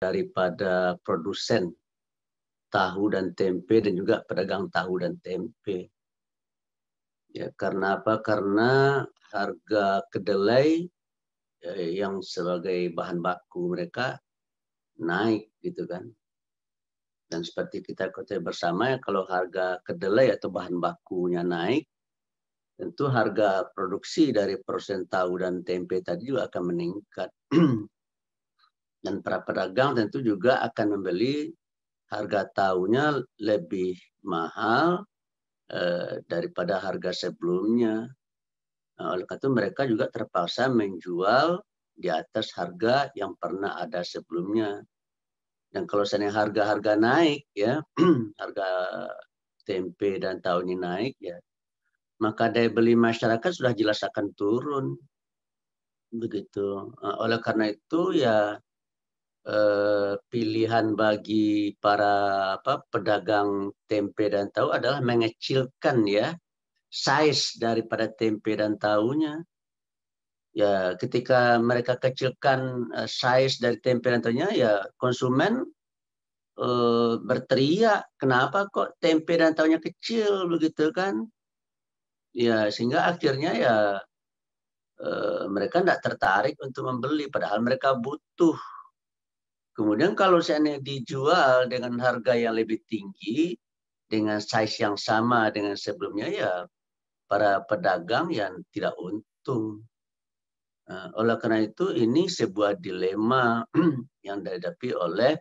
daripada produsen tahu dan tempe dan juga pedagang tahu dan tempe. Ya, karena apa? Karena harga kedelai ya, yang sebagai bahan baku mereka naik gitu kan. Dan seperti kita ketahui bersama, ya, kalau harga kedelai atau bahan bakunya naik, tentu harga produksi dari persen tahu dan tempe tadi juga akan meningkat. Dan para pedagang tentu juga akan membeli harga tahunya lebih mahal eh, daripada harga sebelumnya. Nah, oleh karena itu mereka juga terpaksa menjual di atas harga yang pernah ada sebelumnya. Dan kalau seandainya harga-harga naik ya, harga tempe dan ini naik ya, maka daya beli masyarakat sudah jelas akan turun. Begitu. Nah, oleh karena itu ya eh, pilihan bagi para apa, pedagang tempe dan tahu adalah mengecilkan ya size daripada tempe dan tahunya. Ya, ketika mereka kecilkan eh, size dari tempe dan tahunya, ya konsumen eh, berteriak, kenapa kok tempe dan tahunya kecil begitu kan? Ya, sehingga akhirnya ya eh, mereka tidak tertarik untuk membeli, padahal mereka butuh Kemudian kalau seandainya dijual dengan harga yang lebih tinggi, dengan size yang sama dengan sebelumnya, ya para pedagang yang tidak untung. Nah, oleh karena itu, ini sebuah dilema yang dihadapi oleh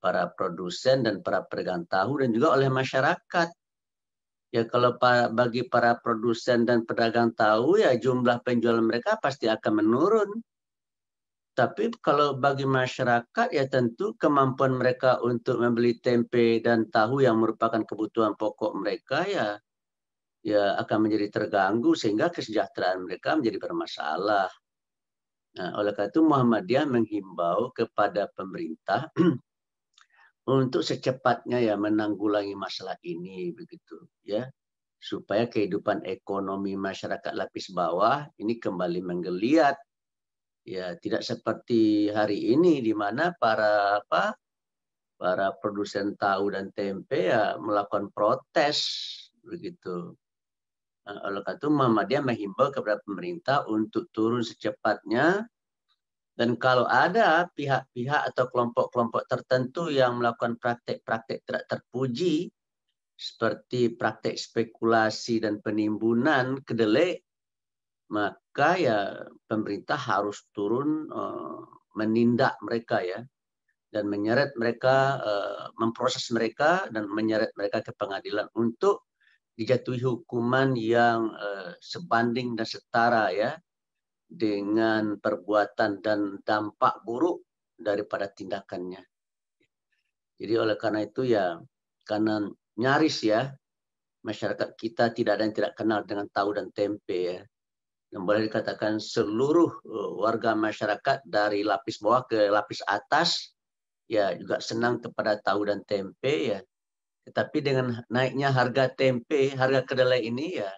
para produsen dan para pedagang tahu dan juga oleh masyarakat. Ya kalau bagi para produsen dan pedagang tahu ya jumlah penjualan mereka pasti akan menurun tapi kalau bagi masyarakat ya tentu kemampuan mereka untuk membeli tempe dan tahu yang merupakan kebutuhan pokok mereka ya ya akan menjadi terganggu sehingga kesejahteraan mereka menjadi bermasalah. Nah, oleh karena itu Muhammadiyah menghimbau kepada pemerintah untuk secepatnya ya menanggulangi masalah ini begitu ya supaya kehidupan ekonomi masyarakat lapis bawah ini kembali menggeliat Ya, tidak seperti hari ini di mana para apa para produsen tahu dan tempe ya melakukan protes begitu. Nah, oleh karena itu Muhammadiyah menghimbau kepada pemerintah untuk turun secepatnya dan kalau ada pihak-pihak atau kelompok-kelompok tertentu yang melakukan praktek-praktek tidak terpuji seperti praktek spekulasi dan penimbunan kedelai maka ya pemerintah harus turun eh, menindak mereka ya dan menyeret mereka eh, memproses mereka dan menyeret mereka ke pengadilan untuk dijatuhi hukuman yang eh, sebanding dan setara ya dengan perbuatan dan dampak buruk daripada tindakannya. Jadi oleh karena itu ya karena nyaris ya masyarakat kita tidak ada yang tidak kenal dengan tahu dan tempe ya yang boleh dikatakan seluruh eh, warga masyarakat dari lapis bawah ke lapis atas ya juga senang kepada tahu dan tempe ya. Tetapi dengan naiknya harga tempe, harga kedelai ini ya,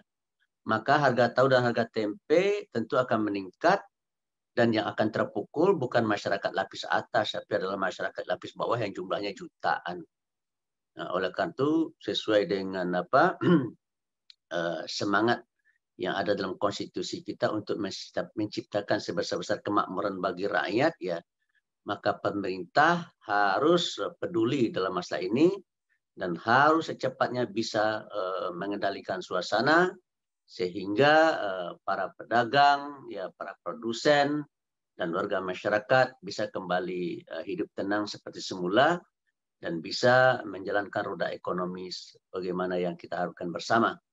maka harga tahu dan harga tempe tentu akan meningkat dan yang akan terpukul bukan masyarakat lapis atas, tapi adalah masyarakat lapis bawah yang jumlahnya jutaan. Nah, oleh karena itu sesuai dengan apa eh, semangat yang ada dalam konstitusi kita untuk menciptakan sebesar-besar kemakmuran bagi rakyat ya maka pemerintah harus eh, peduli dalam masalah ini dan harus secepatnya bisa eh, mengendalikan suasana sehingga eh, para pedagang ya para produsen dan warga masyarakat bisa kembali hidup tenang seperti semula dan bisa menjalankan roda ekonomi bagaimana yang kita harapkan bersama.